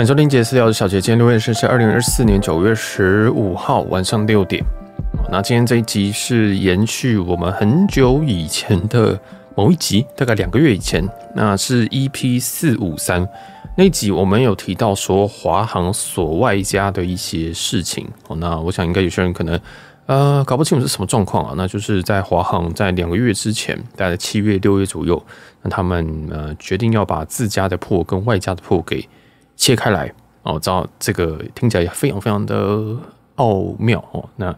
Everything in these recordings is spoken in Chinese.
迎收听杰斯聊小杰。今天留言十是二零二四年九月十五号晚上六点。那今天这一集是延续我们很久以前的某一集，大概两个月以前，那是 EP 四五三那集，我们有提到说华航所外加的一些事情。哦，那我想应该有些人可能呃搞不清楚是什么状况啊。那就是在华航在两个月之前，大概七月六月左右，那他们呃决定要把自家的破跟外加的破给。切开来哦，知道这个听起来也非常非常的奥妙哦。那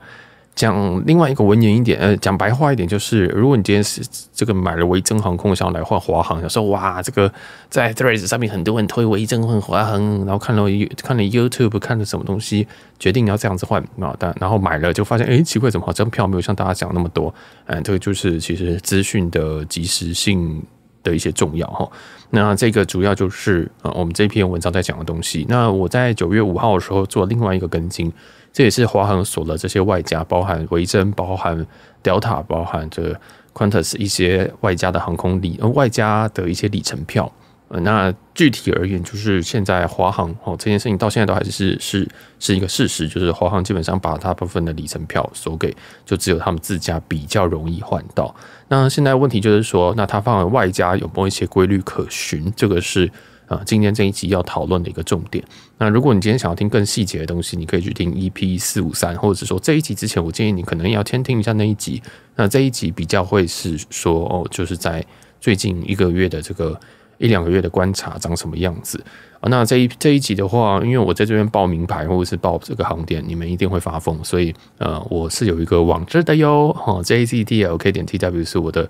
讲另外一个文言一点，呃，讲白话一点，就是如果你今天是这个买了维珍航空，想要来换华航，想说哇，这个在 Threads 上面很多人推维珍换华航，然后看了看了 YouTube，看了什么东西，决定要这样子换啊，但然后买了就发现，哎，奇怪，怎么好像票没有像大家讲那么多？嗯，这个就是其实资讯的及时性的一些重要哈。那这个主要就是啊，我们这篇文章在讲的东西。那我在九月五号的时候做另外一个跟进，这也是华航所的这些外加，包含维珍、包含 Delta、包含这 Quantas 一些外加的航空里，呃、外加的一些里程票。那具体而言，就是现在华航哦这件事情到现在都还是是是一个事实，就是华航基本上把大部分的里程票收给，就只有他们自家比较容易换到。那现在问题就是说，那它放外加有没一些规律可循？这个是啊，今天这一集要讨论的一个重点。那如果你今天想要听更细节的东西，你可以去听 EP 四五三，或者是说这一集之前，我建议你可能要先听一下那一集。那这一集比较会是说哦，就是在最近一个月的这个。一两个月的观察长什么样子啊？那这一这一集的话，因为我在这边报名牌或者是报这个航点，你们一定会发疯。所以呃，我是有一个网志的哟，哈 j z d l k 点 tw 是我的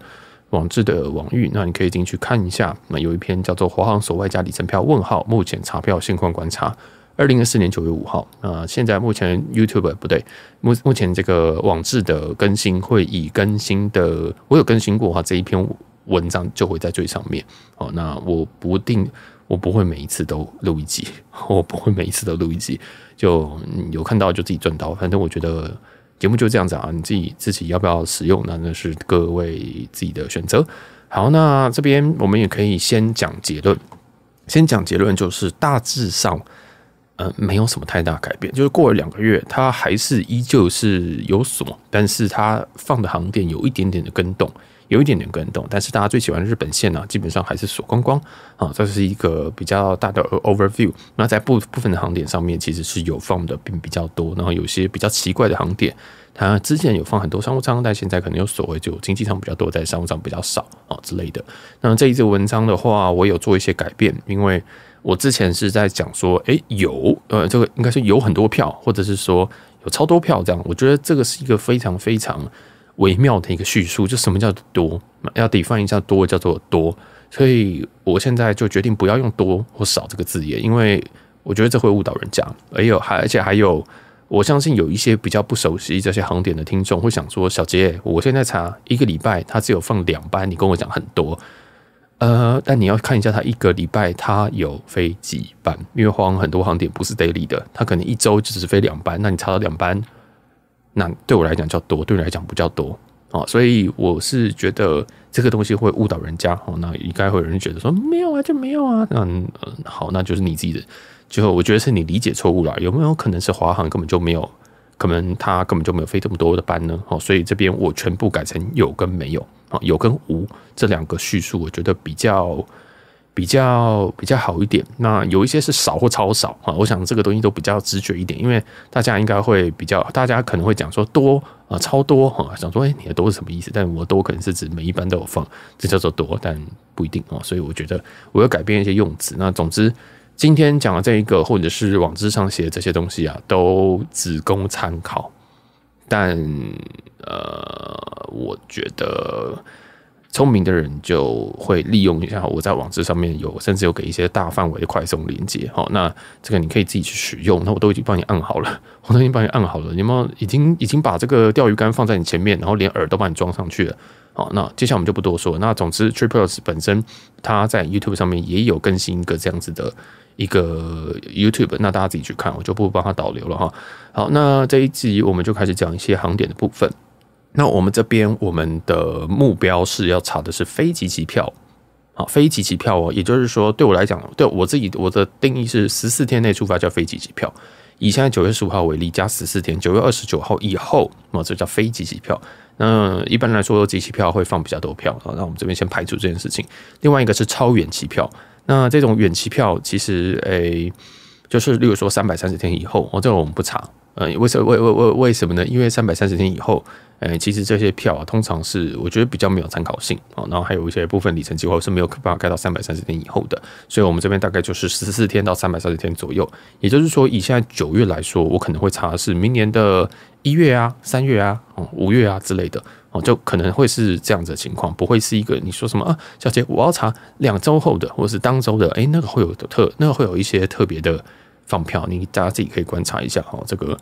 网志的网域，那你可以进去看一下。那有一篇叫做《华航所外加里程票问号》，目前查票现况观察，二零二四年九月五号。啊，现在目前 YouTube 不对，目目前这个网志的更新会以更新的，我有更新过哈，这一篇。文章就会在最上面哦。那我不定，我不会每一次都录一集，我不会每一次都录一集，就有看到就自己赚到。反正我觉得节目就这样子啊，你自己自己要不要使用，那那是各位自己的选择。好，那这边我们也可以先讲结论，先讲结论就是大致上，呃，没有什么太大改变，就是过了两个月，它还是依旧是有锁，但是它放的航点有一点点的跟动。有一点点跟动，但是大家最喜欢日本线呢，基本上还是锁光光啊。这是一个比较大的 overview。那在部部分的航点上面，其实是有放的，并比较多。然后有些比较奇怪的航点，它之前有放很多商务舱，但现在可能有所谓就经济舱比较多，在商务舱比较少啊之类的。那这一支文章的话，我有做一些改变，因为我之前是在讲说，哎，有呃，这个应该是有很多票，或者是说有超多票这样。我觉得这个是一个非常非常。微妙的一个叙述，就什么叫多，要 define 一下多叫做多，所以我现在就决定不要用多或少这个字眼，因为我觉得这会误导人家。而有，还而且还有，我相信有一些比较不熟悉这些航点的听众会想说：“小杰，我现在查一个礼拜，他只有放两班，你跟我讲很多。”呃，但你要看一下他一个礼拜他有飞几班，因为黄很多航点不是 daily 的，他可能一周只是飞两班，那你查到两班。那对我来讲叫多，对你来讲不叫多哦。所以我是觉得这个东西会误导人家哦。那应该会有人觉得说没有啊，就没有啊。那嗯，好，那就是你自己的。最后，我觉得是你理解错误了。有没有可能是华航根本就没有，可能他根本就没有飞这么多的班呢？哦，所以这边我全部改成有跟没有啊，有跟无这两个叙述，我觉得比较。比较比较好一点，那有一些是少或超少啊，我想这个东西都比较直觉一点，因为大家应该会比较，大家可能会讲说多啊，超多哈，想说哎，你的多是什么意思？但我多可能是指每一班都有放，这叫做多，但不一定啊。所以我觉得我要改变一些用词。那总之，今天讲的这一个或者是网志上写的这些东西啊，都只供参考，但呃，我觉得。聪明的人就会利用一下，我在网址上面有，甚至有给一些大范围的快速连接，好，那这个你可以自己去使用，那我都已经帮你按好了，我都已经帮你按好了，你们已经已经把这个钓鱼竿放在你前面，然后连饵都帮你装上去了，好，那接下来我们就不多说，那总之 t r i p l e s 本身它在 YouTube 上面也有更新一个这样子的一个 YouTube，那大家自己去看，我就不帮它导流了哈。好，那这一集我们就开始讲一些航点的部分。那我们这边我们的目标是要查的是非机机票，啊，非机机票哦，也就是说对我来讲，对我自己我的定义是十四天内出发叫非机机票。以现在九月十五号为例，加十四天，九月二十九号以后，哦，这叫非机机票。那一般来说，机机票会放比较多票啊。那我们这边先排除这件事情。另外一个是超远期票，那这种远期票其实，哎，就是例如说三百三十天以后，哦，这个我们不查。嗯，为什么？为为为为什么呢？因为三百三十天以后，呃，其实这些票啊，通常是我觉得比较没有参考性哦。然后还有一些部分里程计划是没有办法盖到三百三十天以后的，所以我们这边大概就是十四天到三百三十天左右。也就是说，以现在九月来说，我可能会查是明年的一月啊、三月啊、五月啊之类的哦，就可能会是这样子的情况，不会是一个你说什么啊，小姐，我要查两周后的，或者是当周的，诶，那个会有特，那个会有一些特别的。放票，你大家自己可以观察一下哈。这个，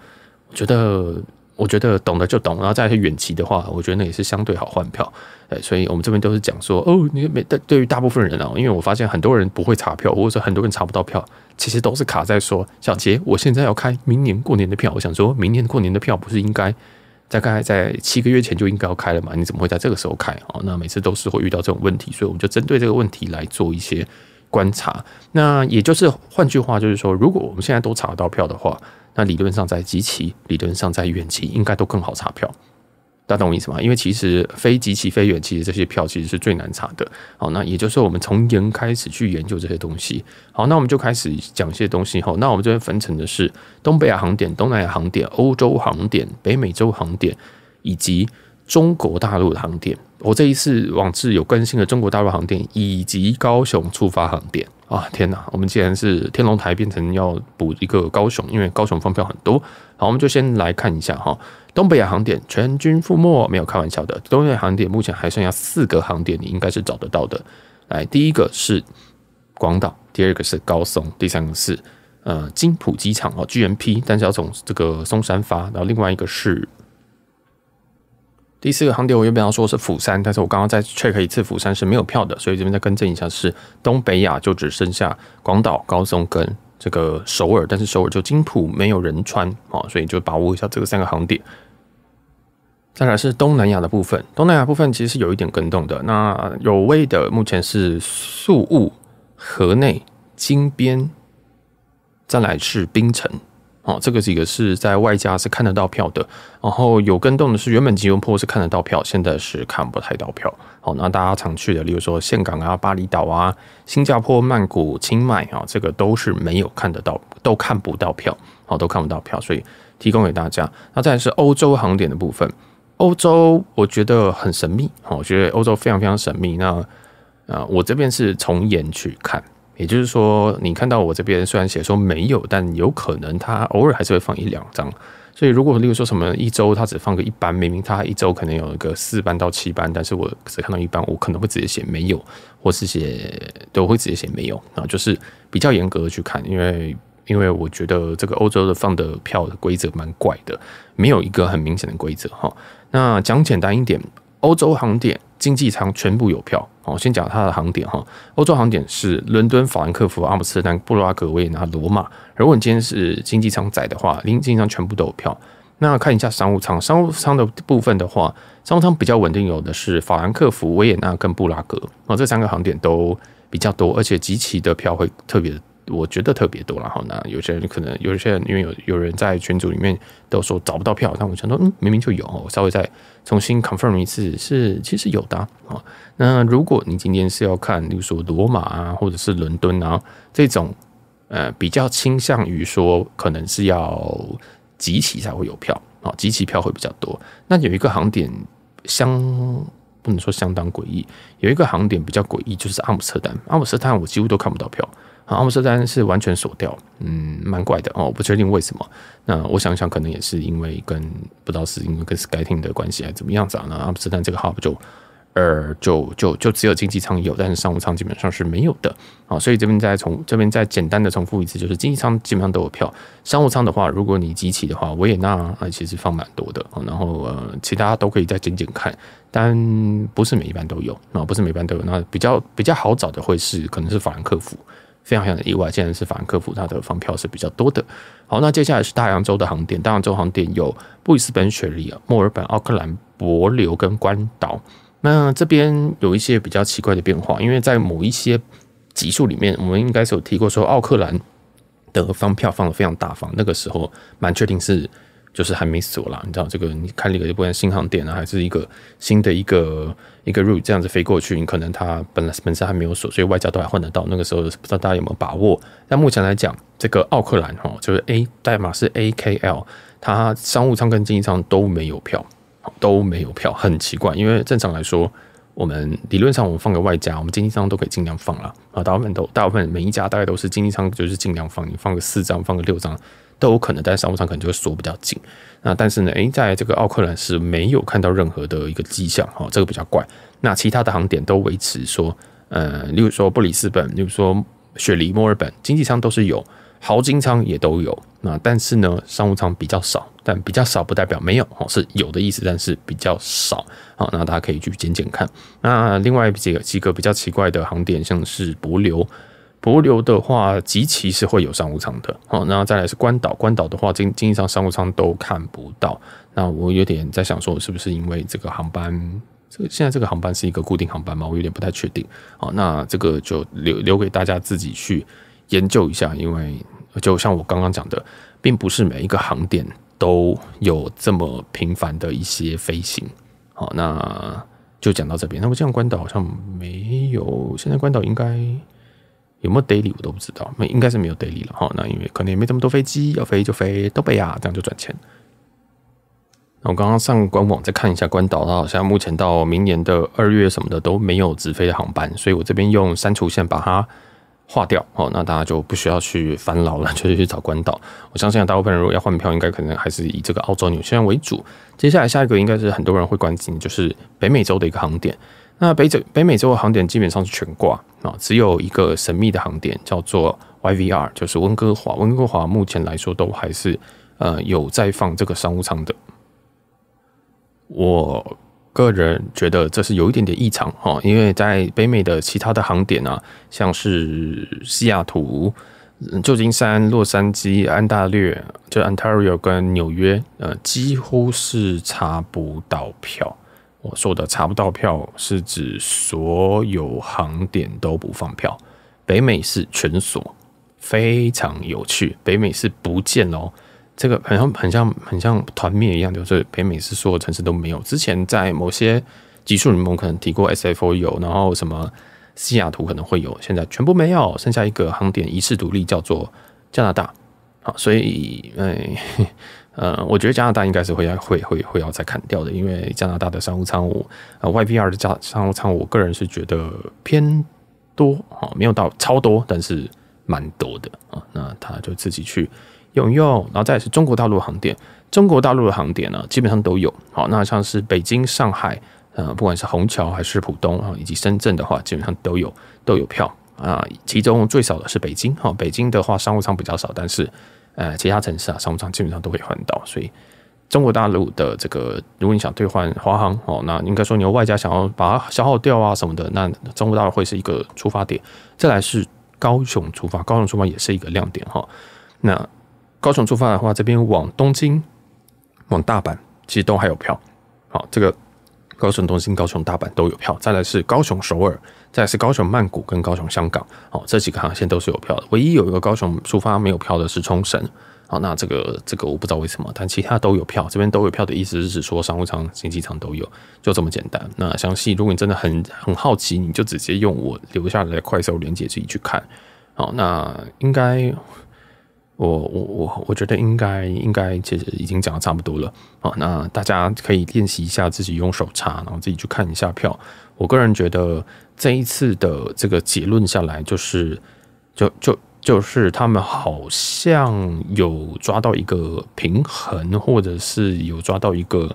我觉得，我觉得懂得就懂。然后再去远期的话，我觉得也是相对好换票。哎，所以我们这边都是讲说，哦，你每对于大部分人啊，因为我发现很多人不会查票，或者说很多人查不到票，其实都是卡在说小杰，我现在要开明年过年的票，我想说明年过年的票不是应该大概在七个月前就应该要开了嘛？你怎么会在这个时候开？哦，那每次都是会遇到这种问题，所以我们就针对这个问题来做一些。观察，那也就是换句话，就是说，如果我们现在都查得到票的话，那理论上在极其、理论上在远期，应该都更好查票。大家懂我意思吗？因为其实非极其、非远，期的这些票其实是最难查的。好，那也就是我们从研开始去研究这些东西。好，那我们就开始讲一些东西。后，那我们这边分成的是东北亚航点、东南亚航点、欧洲航点、北美洲航点以及中国大陆的航点。我这一次往次有更新了中国大陆航点以及高雄出发航点啊！天哪，我们既然是天龙台变成要补一个高雄，因为高雄放票很多。好，我们就先来看一下哈，东北亚航点全军覆没，没有开玩笑的。东北亚航点目前还剩下四个航点，你应该是找得到的。来，第一个是广岛，第二个是高松，第三个是呃金浦机场哦，居然批，但是要从这个松山发，然后另外一个是。第四个航点，我原本要说是釜山，但是我刚刚再 check 一次，釜山是没有票的，所以这边再更正一下，是东北亚就只剩下广岛、高松跟这个首尔，但是首尔就金浦没有人川啊，所以就把握一下这个三个航点。再来是东南亚的部分，东南亚部分其实是有一点跟动的，那有位的目前是宿务、河内、金边，再来是槟城。哦，这个几个是在外加是看得到票的，然后有跟动的是，原本吉隆坡是看得到票，现在是看不太到票。好，那大家常去的，例如说岘港啊、巴厘岛啊、新加坡、曼谷、清迈啊，这个都是没有看得到，都看不到票，好，都看不到票。所以提供给大家。那再是欧洲航点的部分，欧洲我觉得很神秘，好，我觉得欧洲非常非常神秘。那啊，我这边是从严去看。也就是说，你看到我这边虽然写说没有，但有可能他偶尔还是会放一两张。所以如果例如说什么一周他只放个一班，明明他一周可能有一个四班到七班，但是我只看到一班，我可能会直接写没有，或是写对，我会直接写没有。啊，就是比较严格去看，因为因为我觉得这个欧洲的放的票的规则蛮怪的，没有一个很明显的规则哈。那讲简单一点，欧洲航点。经济舱全部有票，好，先讲它的航点哈。欧洲航点是伦敦、法兰克福、阿姆斯特丹、布拉格、维也纳、罗马。如果你今天是经济舱载的话，经济舱全部都有票。那看一下商务舱，商务舱的部分的话，商务舱比较稳定，有的是法兰克福、维也纳跟布拉格啊，这三个航点都比较多，而且集齐的票会特别。我觉得特别多，然后呢，有些人可能有些人，因为有有人在群组里面都说找不到票，但我想说，嗯，明明就有，稍微再重新 confirm 一次，是其实有的啊。那如果你今天是要看，比如说罗马啊，或者是伦敦啊这种，呃，比较倾向于说可能是要集齐才会有票啊，集齐票会比较多。那有一个航点相不能说相当诡异，有一个航点比较诡异就是阿姆斯特丹，阿姆斯特丹我几乎都看不到票。啊，阿姆斯特丹是完全锁掉，嗯，蛮怪的哦，我不确定为什么。那我想想，可能也是因为跟不知道是因为跟 s k y t e 的关系还是怎么样子啊？那阿姆斯特丹这个号就，呃，就就就只有经济舱有，但是商务舱基本上是没有的。啊，所以这边再重这边再简单的重复一次，就是经济舱基本上都有票，商务舱的话，如果你集齐的话，维也纳啊其实放蛮多的，然后呃，其他都可以再捡捡看，但不是每一班都有，啊，不是每一班都有，那比较比较好找的会是可能是法兰克福。非常非常的意外，竟然是法兰克福它的放票是比较多的。好，那接下来是大洋洲的航点，大洋洲航点有布里斯本、雪梨、墨尔本、奥克兰、帛琉跟关岛。那这边有一些比较奇怪的变化，因为在某一些集数里面，我们应该是有提过说奥克兰的放票放的非常大方，那个时候蛮确定是。就是还没锁啦。你知道这个？你看那个不管新航点啊，还是一个新的一个一个 route 这样子飞过去，你可能它本来本身还没有锁，所以外加都还换得到。那个时候不知道大家有没有把握？但目前来讲，这个奥克兰哈，就是 A 代码是 A K L，它商务舱跟经济舱都没有票，都没有票，很奇怪。因为正常来说，我们理论上我们放个外加，我们经济舱都可以尽量放了啊。大部分都大部分每一家大概都是经济舱，就是尽量放，你放个四张，放个六张。都有可能，但是商务舱可能就会锁比较紧。那但是呢，哎，在这个奥克兰是没有看到任何的一个迹象，哈，这个比较怪。那其他的航点都维持说，呃，例如说布里斯本，例如说雪梨、墨尔本，经济舱都是有，豪金舱也都有。那但是呢，商务舱比较少，但比较少不代表没有，哈，是有的意思，但是比较少。好，那大家可以去捡捡看。那另外几个几个比较奇怪的航点，像是博流。博琉的话，极其是会有商务舱的。好，那再来是关岛，关岛的话经经济上商务舱都看不到。那我有点在想说，是不是因为这个航班，这个现在这个航班是一个固定航班吗？我有点不太确定。好，那这个就留留给大家自己去研究一下。因为就像我刚刚讲的，并不是每一个航点都有这么频繁的一些飞行。好，那就讲到这边。那么这样关岛好像没有，现在关岛应该。有没有 daily 我都不知道，没应该是没有 daily 了哈。那因为可能也没这么多飞机，要飞就飞，都北亚，这样就赚钱。那我刚刚上官网再看一下关岛，它好像目前到明年的二月什么的都没有直飞的航班，所以我这边用删除线把它划掉。哦，那大家就不需要去烦恼了，就是去找关岛。我相信大部分人如果要换票，应该可能还是以这个澳洲纽西兰为主。接下来下一个应该是很多人会关心，就是北美洲的一个航点。那北美北美洲的航点基本上是全挂啊，只有一个神秘的航点叫做 YVR，就是温哥华。温哥华目前来说都还是呃有在放这个商务舱的。我个人觉得这是有一点点异常哈，因为在北美的其他的航点啊，像是西雅图、旧金山、洛杉矶、安大略，就 Ontario 跟纽约，呃，几乎是查不到票。我说的查不到票，是指所有航点都不放票。北美是全锁，非常有趣。北美是不见哦，这个很像、很像、很像团灭一样，就是北美是所有城市都没有。之前在某些集数里，盟可能提过 SFO 有，然后什么西雅图可能会有，现在全部没有，剩下一个航点一次独立，叫做加拿大。好，所以哎。呃，我觉得加拿大应该是会会会会要再砍掉的，因为加拿大的商务舱，呃，YPR 的加商务舱，我个人是觉得偏多，哦，没有到超多，但是蛮多的啊。那他就自己去用用，然后再是中国大陆航点，中国大陆的航点呢，基本上都有好，那像是北京、上海，呃，不管是虹桥还是浦东啊，以及深圳的话，基本上都有都有票啊。其中最少的是北京，哈，北京的话商务舱比较少，但是。呃，其他城市啊，商务舱基本上都可以换到，所以中国大陆的这个，如果你想兑换华航哦，那应该说你外加想要把它消耗掉啊什么的，那中国大陆会是一个出发点。再来是高雄出发，高雄出发也是一个亮点哈。那高雄出发的话，这边往东京、往大阪其实都还有票，好这个。高雄东京、高雄大阪都有票，再来是高雄首尔，再是高雄曼谷跟高雄香港，好，这几个航线都是有票的。唯一有一个高雄出发没有票的是冲绳，好，那这个这个我不知道为什么，但其他都有票。这边都有票的意思是指说商务舱、经济舱都有，就这么简单。那详细，如果你真的很很好奇，你就直接用我留下来的快手链接自己去看。好，那应该。我我我我觉得应该应该其实已经讲的差不多了啊，那大家可以练习一下自己用手查，然后自己去看一下票。我个人觉得这一次的这个结论下来，就是就就就是他们好像有抓到一个平衡，或者是有抓到一个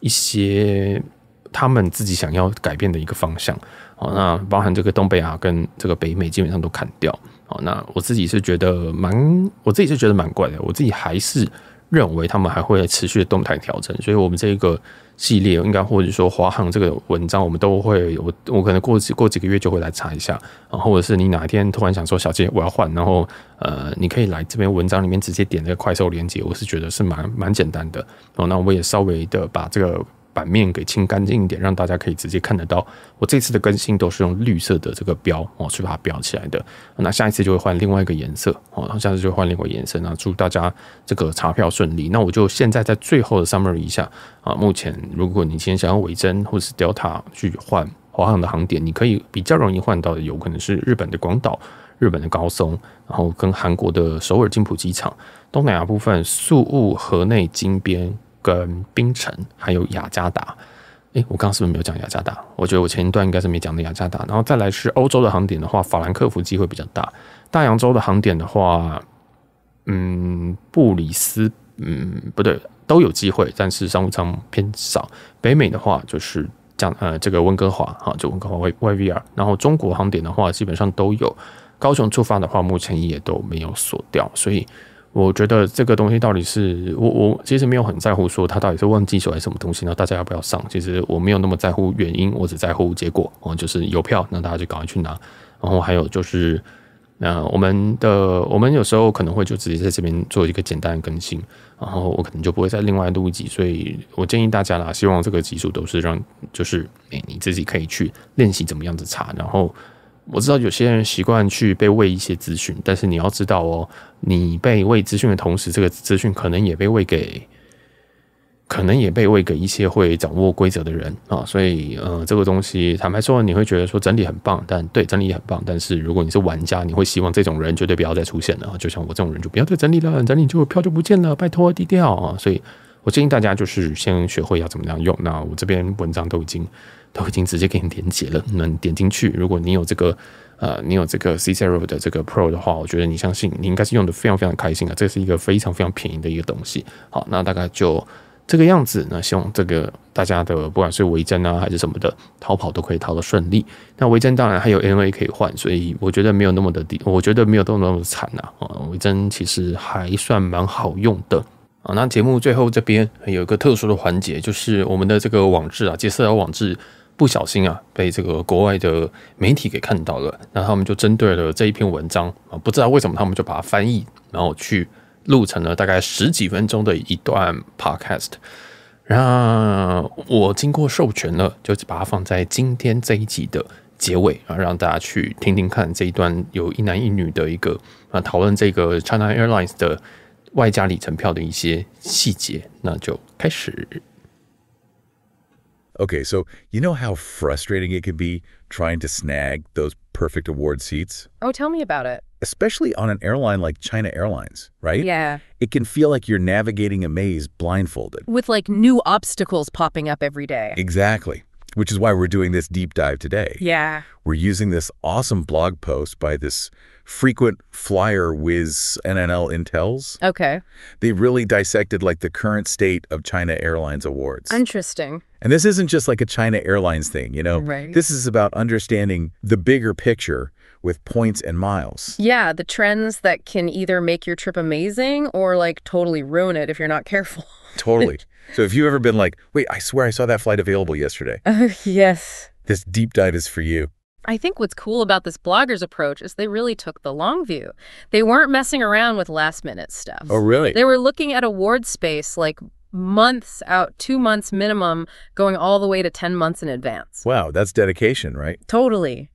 一些。他们自己想要改变的一个方向，好，那包含这个东北亚跟这个北美基本上都砍掉，好，那我自己是觉得蛮，我自己是觉得蛮怪的，我自己还是认为他们还会持续的动态调整，所以我们这个系列应该或者说华航这个文章我们都会，我我可能过几过几个月就会来查一下，然后或者是你哪一天突然想说小杰我要换，然后呃你可以来这篇文章里面直接点这个快速链接，我是觉得是蛮蛮简单的，哦，那我也稍微的把这个。版面给清干净一点，让大家可以直接看得到。我这次的更新都是用绿色的这个标哦去把它标起来的。那下一次就会换另外一个颜色哦，然后下次就换另外一个颜色。那祝大家这个查票顺利。那我就现在在最后的 summary 一下啊，目前如果你今天想要尾针或是 Delta 去换华航的航点，你可以比较容易换到的，有可能是日本的广岛、日本的高松，然后跟韩国的首尔金浦机场，东南亚部分宿务河内金边。跟冰城还有雅加达，哎，我刚刚是不是没有讲雅加达？我觉得我前一段应该是没讲的雅加达。然后再来是欧洲的航点的话，法兰克福机会比较大。大洋洲的航点的话，嗯，布里斯，嗯，不对，都有机会，但是商务舱偏少。北美的话就是讲呃，这个温哥华哈，就温哥华 Y YVR。然后中国航点的话，基本上都有。高雄出发的话，目前也都没有锁掉，所以。我觉得这个东西到底是我我其实没有很在乎，说他到底是忘记术还是什么东西呢？大家要不要上？其实我没有那么在乎原因，我只在乎结果。哦，就是有票，那大家就赶快去拿。然后还有就是，那我们的我们有时候可能会就直接在这边做一个简单更新，然后我可能就不会再另外录一集。所以我建议大家啦，希望这个技数都是让就是你自己可以去练习怎么样子查，然后。我知道有些人习惯去被喂一些资讯，但是你要知道哦，你被喂资讯的同时，这个资讯可能也被喂给，可能也被喂给一些会掌握规则的人啊。所以，呃，这个东西坦白说，你会觉得说整理很棒，但对整理很棒，但是如果你是玩家，你会希望这种人绝对不要再出现了。就像我这种人，就不要再整理了，整理就票就不见了，拜托低调啊。所以我建议大家就是先学会要怎么样用。那我这篇文章都已经。都已经直接给你连接了，你点进去。如果你有这个呃，你有这个 C zero 的这个 Pro 的话，我觉得你相信你应该是用的非常非常开心啊！这是一个非常非常便宜的一个东西。好，那大概就这个样子。那希望这个大家的不管是维珍啊还是什么的逃跑都可以逃得顺利。那维珍当然还有 N A 可以换，所以我觉得没有那么的，低，我觉得没有么那么惨啊。维珍其实还算蛮好用的啊。那节目最后这边有一个特殊的环节，就是我们的这个网志啊，杰斯聊网志。不小心啊，被这个国外的媒体给看到了，那他们就针对了这一篇文章啊，不知道为什么他们就把它翻译，然后去录成了大概十几分钟的一段 podcast。然后我经过授权呢，就把它放在今天这一集的结尾啊，让大家去听听看这一段有一男一女的一个啊讨论这个 China Airlines 的外加里程票的一些细节。那就开始。Okay, so you know how frustrating it can be trying to snag those perfect award seats? Oh, tell me about it. Especially on an airline like China Airlines, right? Yeah. It can feel like you're navigating a maze blindfolded. With like new obstacles popping up every day. Exactly which is why we're doing this deep dive today. Yeah. We're using this awesome blog post by this frequent flyer whiz NNL Intels. Okay. They really dissected like the current state of China Airlines awards. Interesting. And this isn't just like a China Airlines thing, you know? Right. This is about understanding the bigger picture with points and miles. Yeah, the trends that can either make your trip amazing or like totally ruin it if you're not careful. totally. So if you've ever been like, wait, I swear I saw that flight available yesterday. Oh, yes. This deep dive is for you. I think what's cool about this blogger's approach is they really took the long view. They weren't messing around with last minute stuff. Oh, really? They were looking at award space like months out, two months minimum, going all the way to 10 months in advance. Wow, that's dedication, right? Totally.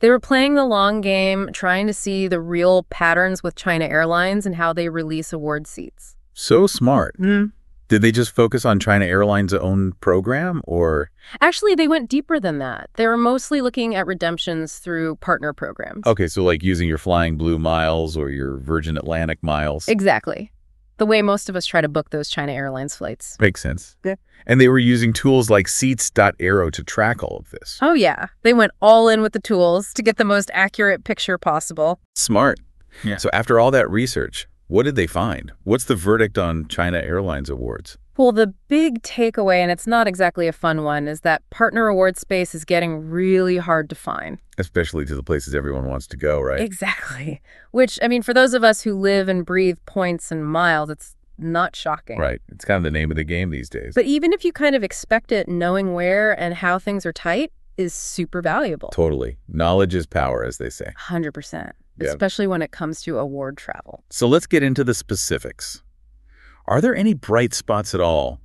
They were playing the long game, trying to see the real patterns with China Airlines and how they release award seats. So smart. Mm Did they just focus on China Airlines' own program or? Actually, they went deeper than that. They were mostly looking at redemptions through partner programs. Okay, so like using your Flying Blue miles or your Virgin Atlantic miles. Exactly the way most of us try to book those China Airlines flights. Makes sense. Yeah. And they were using tools like Seats.Aero to track all of this. Oh, yeah. They went all in with the tools to get the most accurate picture possible. Smart. Yeah. So after all that research, what did they find? What's the verdict on China Airlines awards? Well, the big takeaway, and it's not exactly a fun one, is that partner award space is getting really hard to find. Especially to the places everyone wants to go, right? Exactly. Which, I mean, for those of us who live and breathe points and miles, it's not shocking. Right. It's kind of the name of the game these days. But even if you kind of expect it, knowing where and how things are tight is super valuable. Totally. Knowledge is power, as they say. 100%. Yep. Especially when it comes to award travel. So let's get into the specifics. Are there any bright spots at all?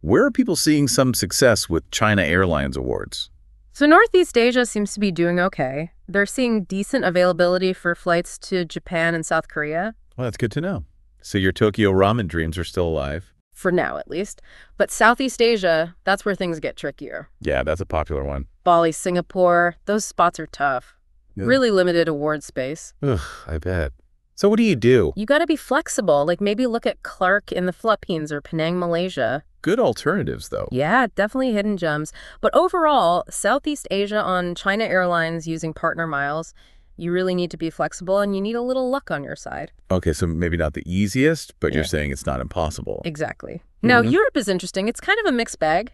Where are people seeing some success with China Airlines awards? So Northeast Asia seems to be doing okay. They're seeing decent availability for flights to Japan and South Korea. Well, that's good to know. So your Tokyo ramen dreams are still alive? For now, at least. But Southeast Asia, that's where things get trickier. Yeah, that's a popular one. Bali, Singapore, those spots are tough. Yeah. Really limited award space. Ugh, I bet. So what do you do? You got to be flexible, like maybe look at Clark in the Philippines or Penang, Malaysia. Good alternatives, though. Yeah, definitely hidden gems. But overall, Southeast Asia on China Airlines using partner miles, you really need to be flexible and you need a little luck on your side. Okay, so maybe not the easiest, but yeah. you're saying it's not impossible. Exactly. Now, mm -hmm. Europe is interesting. It's kind of a mixed bag.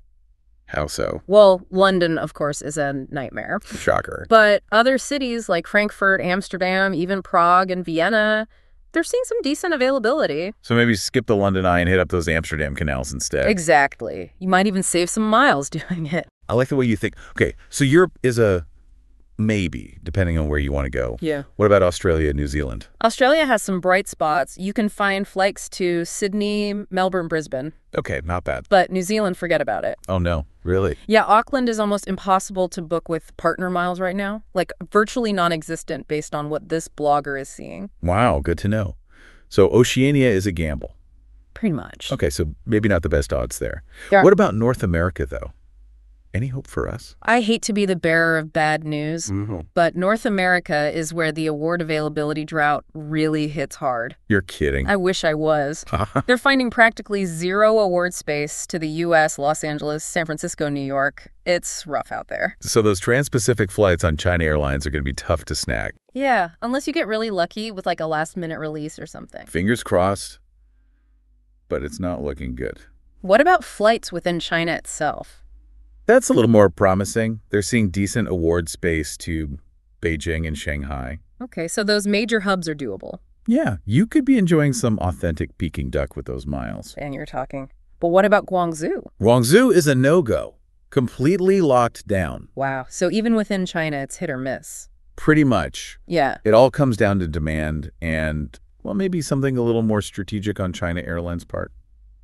How so? Well, London, of course, is a nightmare. Shocker. But other cities like Frankfurt, Amsterdam, even Prague and Vienna, they're seeing some decent availability. So maybe skip the London Eye and hit up those Amsterdam canals instead. Exactly. You might even save some miles doing it. I like the way you think. Okay, so Europe is a Maybe, depending on where you want to go. Yeah. What about Australia New Zealand? Australia has some bright spots. You can find flights to Sydney, Melbourne, Brisbane. Okay, not bad. But New Zealand, forget about it. Oh, no. Really? Yeah, Auckland is almost impossible to book with partner miles right now. Like, virtually non-existent based on what this blogger is seeing. Wow, good to know. So Oceania is a gamble. Pretty much. Okay, so maybe not the best odds there. there what about North America, though? Any hope for us? I hate to be the bearer of bad news, mm -hmm. but North America is where the award availability drought really hits hard. You're kidding. I wish I was. Uh-huh. They're finding practically zero award space to the U.S., Los Angeles, San Francisco, New York. It's rough out there. So those trans-Pacific flights on China Airlines are going to be tough to snag. Yeah, unless you get really lucky with like a last-minute release or something. Fingers crossed, but it's not looking good. What about flights within China itself? That's a little more promising. They're seeing decent award space to Beijing and Shanghai. Okay, so those major hubs are doable. Yeah, you could be enjoying some authentic Peking duck with those miles. And you're talking. But what about Guangzhou? Guangzhou is a no-go, completely locked down. Wow, so even within China, it's hit or miss. Pretty much. Yeah. It all comes down to demand and, well, maybe something a little more strategic on China Airlines' part.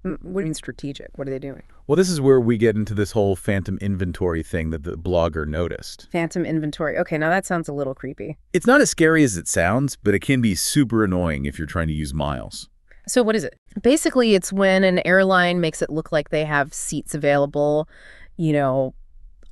What do you mean strategic? What are they doing? Well, this is where we get into this whole phantom inventory thing that the blogger noticed. Phantom inventory. Okay, now that sounds a little creepy. It's not as scary as it sounds, but it can be super annoying if you're trying to use miles. So what is it? Basically, it's when an airline makes it look like they have seats available, you know,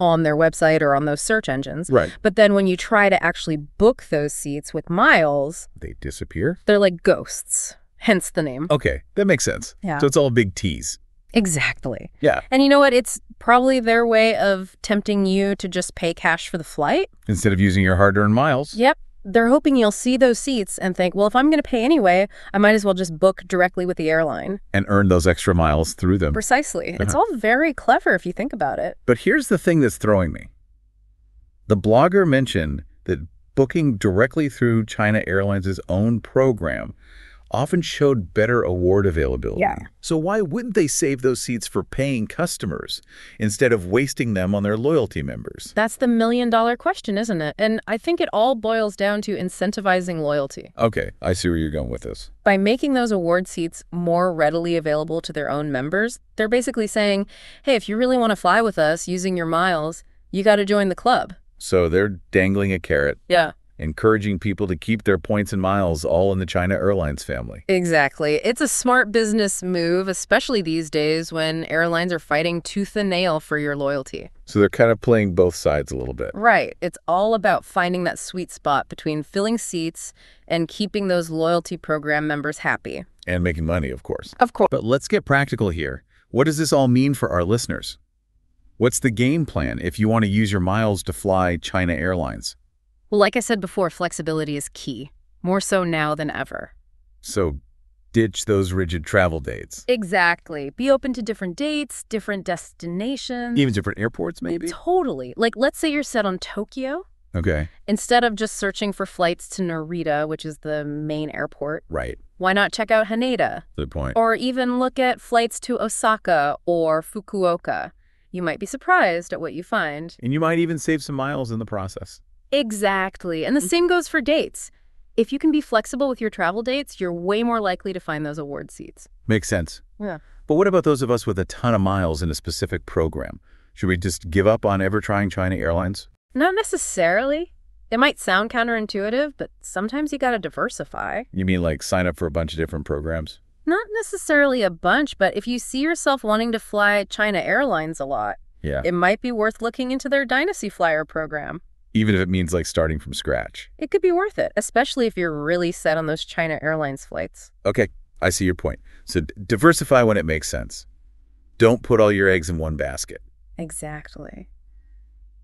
on their website or on those search engines. Right. But then when you try to actually book those seats with miles, they disappear. They're like ghosts hence the name. Okay, that makes sense. Yeah. So it's all big T's. Exactly. Yeah. And you know what? It's probably their way of tempting you to just pay cash for the flight. Instead of using your hard-earned miles. Yep. They're hoping you'll see those seats and think, well, if I'm going to pay anyway, I might as well just book directly with the airline. And earn those extra miles through them. Precisely. Uh -huh. It's uh-huh. all very clever if you think about it. But here's the thing that's throwing me. The blogger mentioned that booking directly through China Airlines' own program often showed better award availability. Yeah. So why wouldn't they save those seats for paying customers instead of wasting them on their loyalty members? That's the million-dollar question, isn't it? And I think it all boils down to incentivizing loyalty. Okay, I see where you're going with this. By making those award seats more readily available to their own members, they're basically saying, hey, if you really want to fly with us using your miles, you got to join the club. So they're dangling a carrot. Yeah encouraging people to keep their points and miles all in the China Airlines family. Exactly. It's a smart business move, especially these days when airlines are fighting tooth and nail for your loyalty. So they're kind of playing both sides a little bit. Right. It's all about finding that sweet spot between filling seats and keeping those loyalty program members happy. And making money, of course. Of course. But let's get practical here. What does this all mean for our listeners? What's the game plan if you want to use your miles to fly China Airlines? Well, like I said before, flexibility is key, more so now than ever. So ditch those rigid travel dates. Exactly. Be open to different dates, different destinations. Even different airports, maybe? Totally. Like, let's say you're set on Tokyo. Okay. Instead of just searching for flights to Narita, which is the main airport. Right. Why not check out Haneda? Good point. Or even look at flights to Osaka or Fukuoka. You might be surprised at what you find. And you might even save some miles in the process. Exactly. And the mm-hmm. same goes for dates. If you can be flexible with your travel dates, you're way more likely to find those award seats. Makes sense. Yeah. But what about those of us with a ton of miles in a specific program? Should we just give up on ever trying China Airlines? Not necessarily. It might sound counterintuitive, but sometimes you gotta diversify. You mean like sign up for a bunch of different programs? Not necessarily a bunch, but if you see yourself wanting to fly China Airlines a lot, yeah. it might be worth looking into their Dynasty Flyer program even if it means like starting from scratch. It could be worth it, especially if you're really set on those China Airlines flights. Okay, I see your point. So diversify when it makes sense. Don't put all your eggs in one basket. Exactly.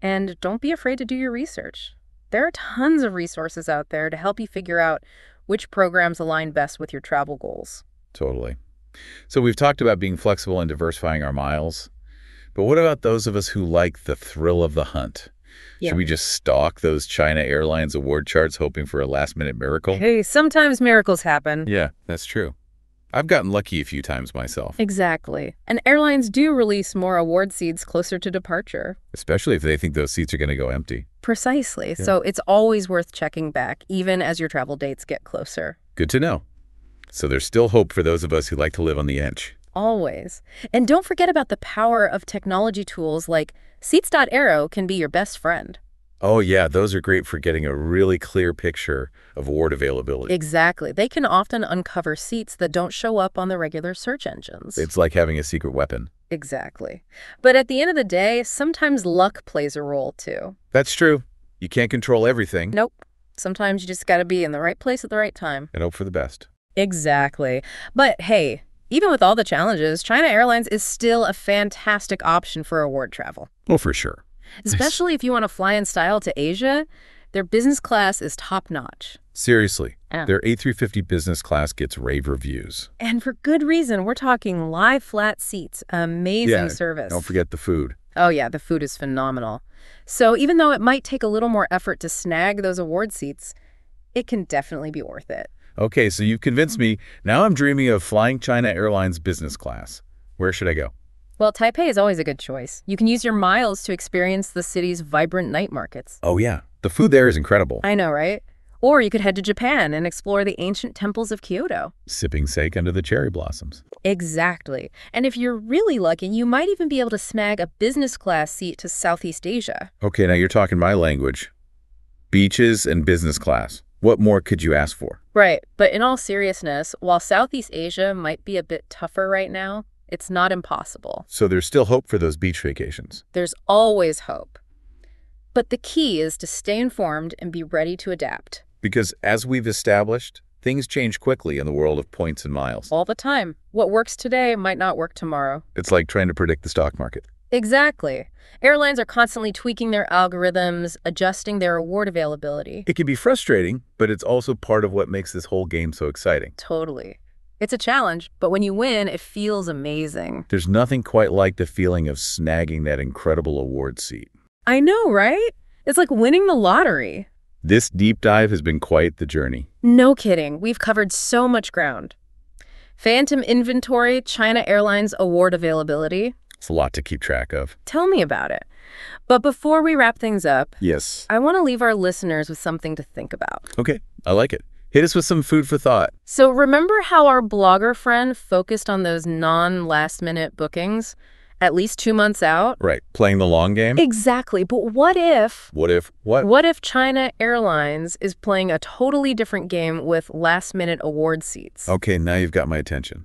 And don't be afraid to do your research. There are tons of resources out there to help you figure out which programs align best with your travel goals. Totally. So we've talked about being flexible and diversifying our miles. But what about those of us who like the thrill of the hunt? Yeah. Should we just stalk those China Airlines award charts hoping for a last-minute miracle? Hey, sometimes miracles happen. Yeah, that's true. I've gotten lucky a few times myself. Exactly. And airlines do release more award seats closer to departure. Especially if they think those seats are going to go empty. Precisely. Yeah. So it's always worth checking back, even as your travel dates get closer. Good to know. So there's still hope for those of us who like to live on the edge. Always. And don't forget about the power of technology tools like Seats.arrow can be your best friend. Oh, yeah, those are great for getting a really clear picture of award availability. Exactly. They can often uncover seats that don't show up on the regular search engines. It's like having a secret weapon. Exactly. But at the end of the day, sometimes luck plays a role, too. That's true. You can't control everything. Nope. Sometimes you just got to be in the right place at the right time. And hope for the best. Exactly. But hey, even with all the challenges, China Airlines is still a fantastic option for award travel. Well, oh, for sure. Especially if you want to fly in style to Asia, their business class is top-notch. Seriously, their A350 business class gets rave reviews. And for good reason. We're talking live flat seats. Amazing yeah, service. Don't forget the food. Oh yeah, the food is phenomenal. So even though it might take a little more effort to snag those award seats, it can definitely be worth it. Okay, so you've convinced me. Now I'm dreaming of flying China Airlines business class. Where should I go? Well, Taipei is always a good choice. You can use your miles to experience the city's vibrant night markets. Oh, yeah. The food there is incredible. I know, right? Or you could head to Japan and explore the ancient temples of Kyoto. Sipping sake under the cherry blossoms. Exactly. And if you're really lucky, you might even be able to snag a business class seat to Southeast Asia. Okay, now you're talking my language. Beaches and business class. What more could you ask for? Right. But in all seriousness, while Southeast Asia might be a bit tougher right now, it's not impossible. So there's still hope for those beach vacations. There's always hope. But the key is to stay informed and be ready to adapt. Because as we've established, things change quickly in the world of points and miles. All the time. What works today might not work tomorrow. It's like trying to predict the stock market. Exactly. Airlines are constantly tweaking their algorithms, adjusting their award availability. It can be frustrating, but it's also part of what makes this whole game so exciting. Totally. It's a challenge, but when you win, it feels amazing. There's nothing quite like the feeling of snagging that incredible award seat. I know, right? It's like winning the lottery. This deep dive has been quite the journey. No kidding. We've covered so much ground. Phantom inventory, China Airlines award availability, it's a lot to keep track of. Tell me about it. But before we wrap things up, yes, I want to leave our listeners with something to think about. Okay, I like it. Hit us with some food for thought. So remember how our blogger friend focused on those non-last-minute bookings? at least two months out. Right, playing the long game. Exactly, but what if... What if what? What if China Airlines is playing a totally different game with last-minute award seats? Okay, now you've got my attention.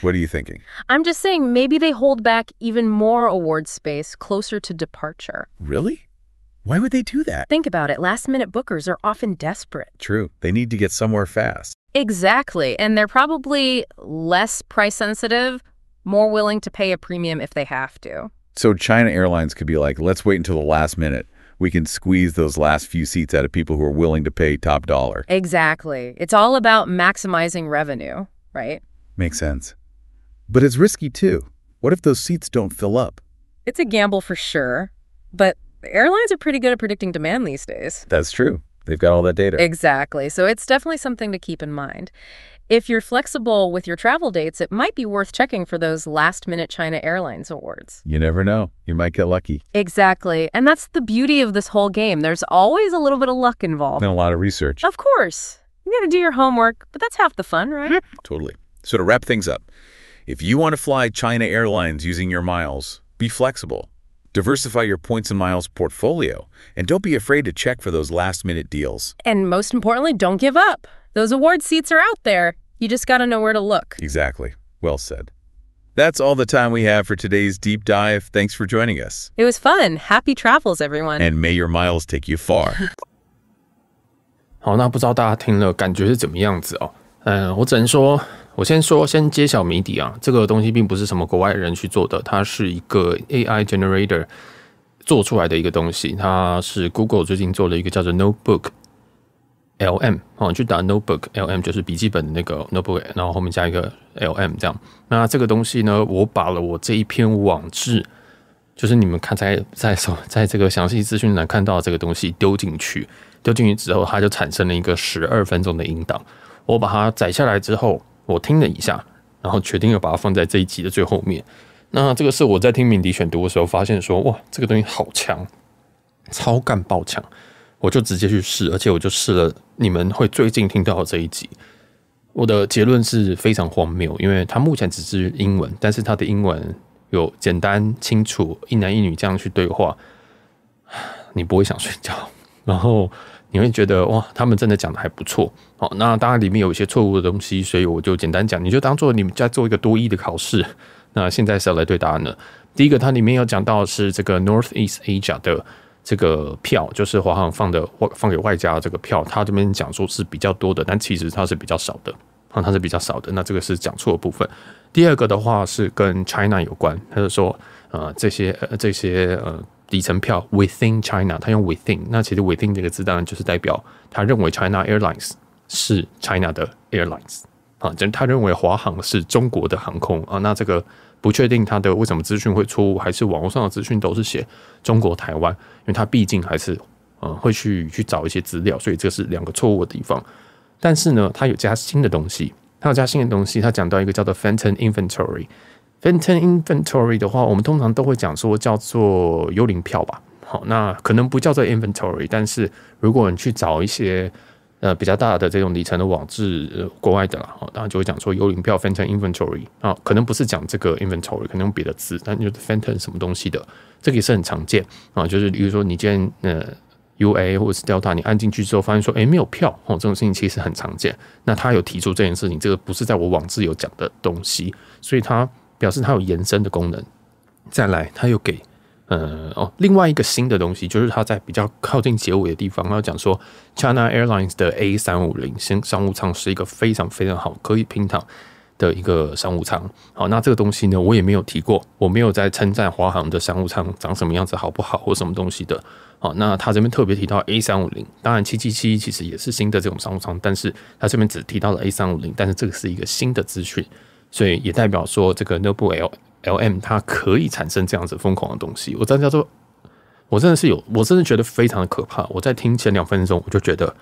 What are you thinking? I'm just saying maybe they hold back even more award space closer to departure. Really? Why would they do that? Think about it. Last-minute bookers are often desperate. True. They need to get somewhere fast. Exactly. And they're probably less price-sensitive, more willing to pay a premium if they have to. So China Airlines could be like, let's wait until the last minute. We can squeeze those last few seats out of people who are willing to pay top dollar. Exactly. It's all about maximizing revenue, right? Makes sense. But it's risky too. What if those seats don't fill up? It's a gamble for sure, but airlines are pretty good at predicting demand these days. That's true. They've got all that data. Exactly. So it's definitely something to keep in mind. If you're flexible with your travel dates, it might be worth checking for those last-minute China Airlines awards. You never know. You might get lucky. Exactly. And that's the beauty of this whole game. There's always a little bit of luck involved. And a lot of research. Of course. You got to do your homework, but that's half the fun, right? totally. So to wrap things up, if you want to fly China Airlines using your miles, be flexible. Diversify your points and miles portfolio, and don't be afraid to check for those last-minute deals. And most importantly, don't give up. Those award seats are out there. You just got to know where to look. Exactly. Well said. That's all the time we have for today's deep dive. Thanks for joining us. It was fun. Happy travels, everyone. And may your miles take you far. 好，那不知道大家听了感觉是怎么样子哦？嗯，我只能说，我先说，先揭晓谜底啊！这个东西并不是什么国外人去做的，它是一个 AI generator 做出来的一个东西。它是 Google 最近做了一个叫做 Notebook L M 哦，你去打 Notebook L M，就是笔记本的那个 Notebook，然后后面加一个 L M 这样。那这个东西呢，我把了我这一篇网志，就是你们看在在么，在这个详细资讯栏看到这个东西丢进去，丢进去之后，它就产生了一个十二分钟的音档。我把它摘下来之后，我听了一下，然后决定要把它放在这一集的最后面。那这个是我在听明迪选读的时候发现，说哇，这个东西好强，超干爆强，我就直接去试，而且我就试了你们会最近听到的这一集。我的结论是非常荒谬，因为它目前只是英文，但是它的英文有简单、清楚，一男一女这样去对话，你不会想睡觉。然后。你会觉得哇，他们真的讲的还不错。好，那当然里面有一些错误的东西，所以我就简单讲，你就当做你们在做一个多义的考试。那现在是要来对答案了。第一个，它里面有讲到是这个 Northeast Asia 的这个票，就是华航放的放给外加这个票，它这边讲说是比较多的，但其实它是比较少的啊，它是比较少的。那这个是讲错的部分。第二个的话是跟 China 有关，他就说啊，这些这些呃。底层票 within China，他用 within，那其实 within 这个字当然就是代表他认为 China Airlines 是 China 的 Airlines，啊，就他认为华航是中国的航空啊。那这个不确定他的为什么资讯会错误，还是网络上的资讯都是写中国台湾，因为他毕竟还是呃会去去找一些资料，所以这是两个错误的地方。但是呢，他有加新的东西，他有加新的东西，他讲到一个叫做 Phantom Inventory。f e n t o n inventory 的话，我们通常都会讲说叫做幽灵票吧。好，那可能不叫做 inventory，但是如果你去找一些呃比较大的这种里程的网志，国外的啦，当然就会讲说幽灵票 f e n t o n inventory 啊，可能不是讲这个 inventory，可能用别的字，但就是 f e n t o n 什么东西的，这个也是很常见啊。就是比如说你今天呃 UA 或者是 Delta，你按进去之后发现说哎没有票，哦，这种事情其实很常见。那他有提出这件事情，这个不是在我网志有讲的东西，所以他。表示它有延伸的功能。再来，它又给呃哦另外一个新的东西，就是它在比较靠近结尾的地方，它讲说，China Airlines 的 A 三五零新商务舱是一个非常非常好可以平躺的一个商务舱。好，那这个东西呢，我也没有提过，我没有在称赞华航的商务舱长什么样子，好不好或什么东西的。好，那他这边特别提到 A 三五零，当然七七七其实也是新的这种商务舱，但是他这边只提到了 A 三五零，但是这个是一个新的资讯。所以也代表说，这个 n o b l LLM 它可以产生这样子疯狂的东西。我在叫做，我真的是有，我真的觉得非常的可怕。我在听前两分钟，我就觉得，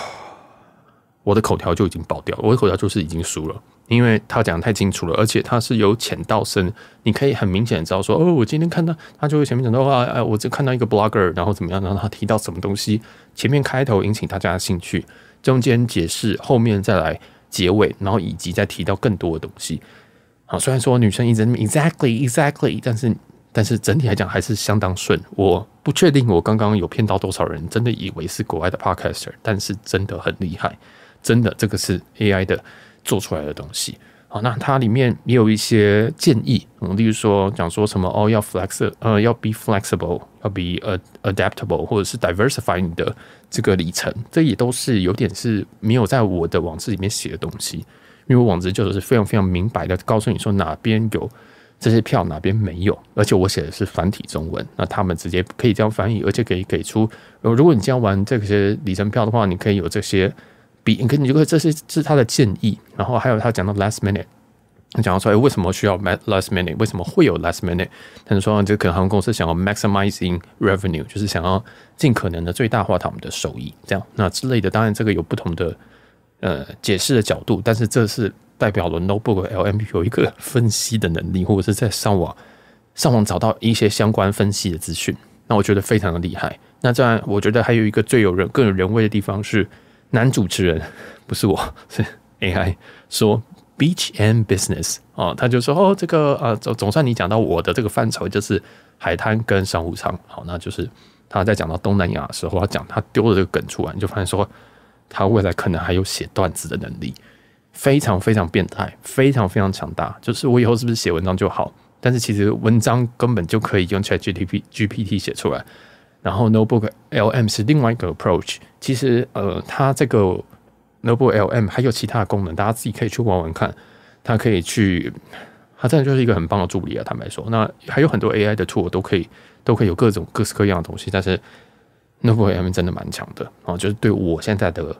我的口条就已经爆掉了，我的口条就是已经输了，因为他讲的太清楚了，而且他是由浅到深，你可以很明显知道说，哦，我今天看到他，就会前面讲到话，哎，我就看到一个 blogger，然后怎么样，然后他提到什么东西，前面开头引起大家的兴趣，中间解释，后面再来。结尾，然后以及再提到更多的东西。好，虽然说女生一直 exactly exactly，但是但是整体来讲还是相当顺。我不确定我刚刚有骗到多少人真的以为是国外的 podcaster，但是真的很厉害，真的这个是 AI 的做出来的东西。好，那它里面也有一些建议，嗯，例如说讲说什么哦，要 flex 呃，要 be flexible，要 be a adaptable，或者是 diversify 你的这个里程，这也都是有点是没有在我的网志里面写的东西，因为网志就是非常非常明白的告诉你说哪边有这些票，哪边没有，而且我写的是繁体中文，那他们直接可以这样翻译，而且可以给出，呃，如果你这样玩这些里程票的话，你可以有这些。比，跟你就会这是是他的建议，然后还有他讲到 last minute，讲到说，哎，为什么需要 last minute？为什么会有 last minute？他就说，这可能航空公司想要 maximizing revenue，就是想要尽可能的最大化他们的收益，这样那之类的。当然，这个有不同的呃解释的角度，但是这是代表了 Noble t L M 有一个 分析的能力，或者是在上网上网找到一些相关分析的资讯。那我觉得非常的厉害。那这样，我觉得还有一个最有人更有人味的地方是。男主持人 不是我 是 AI 说 beach and business 哦，他就说哦这个啊总总算你讲到我的这个范畴就是海滩跟商务舱，好那就是他在讲到东南亚的时候，他讲他丢了这个梗出来，你就发现说他未来可能还有写段子的能力，非常非常变态，非常非常强大，就是我以后是不是写文章就好？但是其实文章根本就可以用 ChatGPT GPT 写出来。然后 n o t e b o o k L M 是另外一个 approach。其实，呃，它这个 n o t e l L M 还有其他的功能，大家自己可以去玩玩看。它可以去，它真的就是一个很棒的助理啊！坦白说，那还有很多 A I 的 tool 都可以，都可以有各种各式各样的东西。但是 Novel L M 真的蛮强的啊！就是对我现在的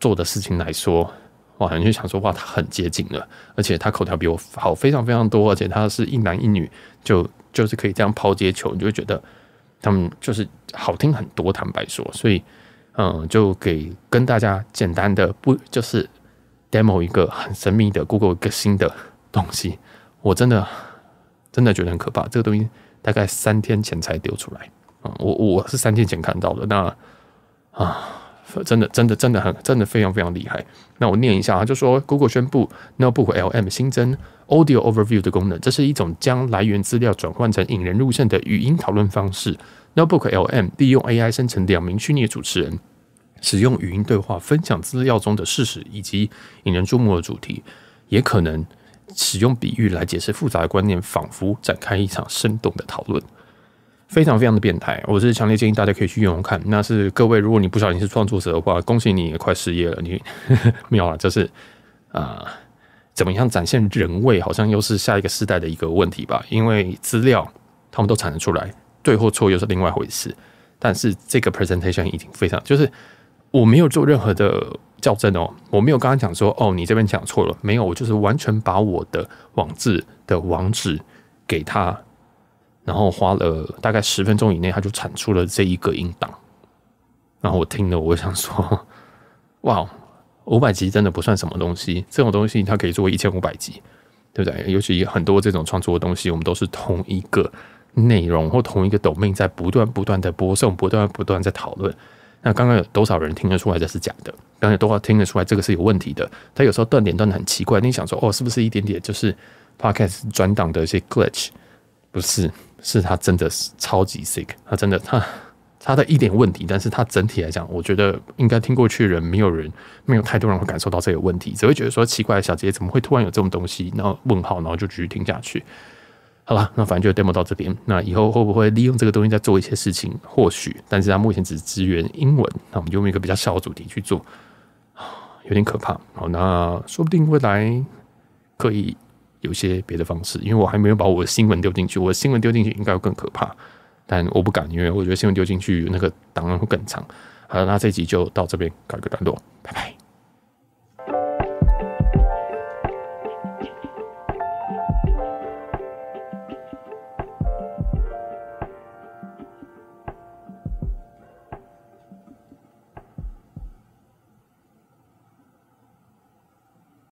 做的事情来说，哇，你就想说哇，它很接近了，而且它口条比我好非常非常多，而且它是一男一女，就就是可以这样抛接球，你就会觉得。他们就是好听很多，坦白说，所以，嗯，就给跟大家简单的不就是 demo 一个很神秘的 Google 一个新的东西，我真的真的觉得很可怕。这个东西大概三天前才丢出来啊，我我是三天前看到的，那啊。真的，真的，真的很，真的非常非常厉害。那我念一下啊，就说 Google 宣布，Notebook LM 新增 Audio Overview 的功能，这是一种将来源资料转换成引人入胜的语音讨论方式。Notebook LM 利用 AI 生成两名虚拟主持人，使用语音对话分享资料中的事实以及引人注目的主题，也可能使用比喻来解释复杂的观念，仿佛展开一场生动的讨论。非常非常的变态，我是强烈建议大家可以去用用看。那是各位，如果你不小心是创作者的话，恭喜你也快失业了。你妙 了，就是啊，怎么样展现人味？好像又是下一个时代的一个问题吧。因为资料他们都产生出来，对或错又是另外一回事。但是这个 presentation 已经非常，就是我没有做任何的校正哦，我没有刚刚讲说哦，你这边讲错了，没有，我就是完全把我的网字的网址给他。然后花了大概十分钟以内，他就产出了这一个音档。然后我听了，我想说：“ 哇，五百集真的不算什么东西。这种东西它可以做一千五百集，对不对？尤其很多这种创作的东西，我们都是同一个内容或同一个 domain 在不断不断的播送，不断不断在讨论。那刚刚有多少人听得出来这是假的？刚才多少听得出来这个是有问题的？他有时候断点断的很奇怪，你想说哦，是不是一点点就是 Podcast 转档的一些 glitch？不是。”是他真的是超级 sick，他真的他他的一点问题，但是他整体来讲，我觉得应该听过去的人没有人没有太多人会感受到这个问题，只会觉得说奇怪，小姐姐怎么会突然有这种东西？然后问号，然后就继续听下去。好了，那反正就 demo 到这边。那以后会不会利用这个东西在做一些事情？或许，但是他目前只是支援英文。那我们用一个比较小的主题去做，有点可怕。好，那说不定未来可以。有些别的方式，因为我还没有把我的新闻丢进去。我的新闻丢进去应该会更可怕，但我不敢，因为我觉得新闻丢进去那个档案会更长。好，那这集就到这边，告一个段落，拜拜。